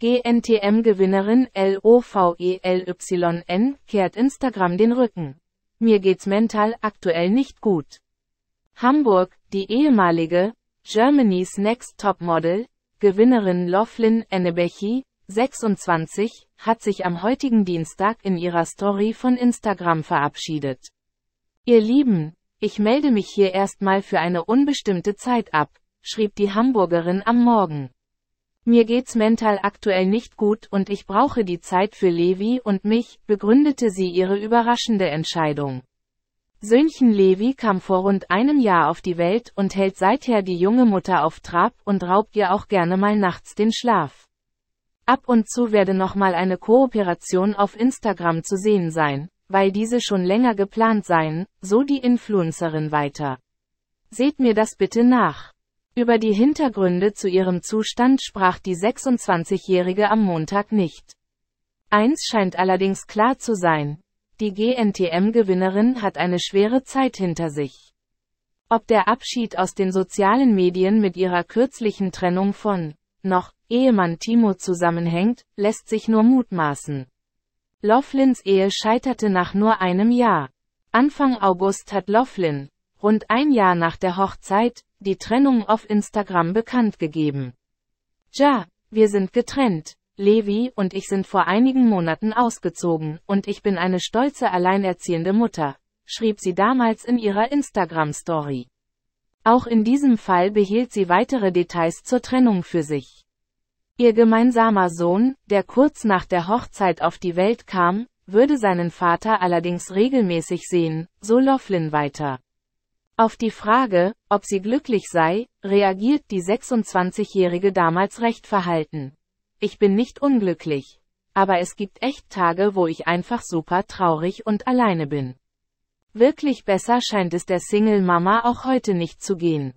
GNTM-Gewinnerin LOVELYN kehrt Instagram den Rücken. Mir geht's mental aktuell nicht gut. Hamburg, die ehemalige Germany's Next Top Model, Gewinnerin Laughlin Ennebechi, 26, hat sich am heutigen Dienstag in ihrer Story von Instagram verabschiedet. Ihr Lieben, ich melde mich hier erstmal für eine unbestimmte Zeit ab schrieb die Hamburgerin am Morgen. Mir geht's mental aktuell nicht gut und ich brauche die Zeit für Levi und mich, begründete sie ihre überraschende Entscheidung. Söhnchen Levi kam vor rund einem Jahr auf die Welt und hält seither die junge Mutter auf Trab und raubt ihr auch gerne mal nachts den Schlaf. Ab und zu werde nochmal eine Kooperation auf Instagram zu sehen sein, weil diese schon länger geplant seien, so die Influencerin weiter. Seht mir das bitte nach. Über die Hintergründe zu ihrem Zustand sprach die 26-Jährige am Montag nicht. Eins scheint allerdings klar zu sein. Die GNTM-Gewinnerin hat eine schwere Zeit hinter sich. Ob der Abschied aus den sozialen Medien mit ihrer kürzlichen Trennung von noch Ehemann Timo zusammenhängt, lässt sich nur mutmaßen. Laughlins Ehe scheiterte nach nur einem Jahr. Anfang August hat Laughlin, rund ein Jahr nach der Hochzeit, die Trennung auf Instagram bekannt gegeben. Ja, wir sind getrennt. Levi und ich sind vor einigen Monaten ausgezogen und ich bin eine stolze alleinerziehende Mutter, schrieb sie damals in ihrer Instagram-Story. Auch in diesem Fall behielt sie weitere Details zur Trennung für sich. Ihr gemeinsamer Sohn, der kurz nach der Hochzeit auf die Welt kam, würde seinen Vater allerdings regelmäßig sehen, so Laughlin weiter. Auf die Frage, ob sie glücklich sei, reagiert die 26-Jährige damals recht verhalten. Ich bin nicht unglücklich. Aber es gibt echt Tage, wo ich einfach super traurig und alleine bin. Wirklich besser scheint es der Single-Mama auch heute nicht zu gehen.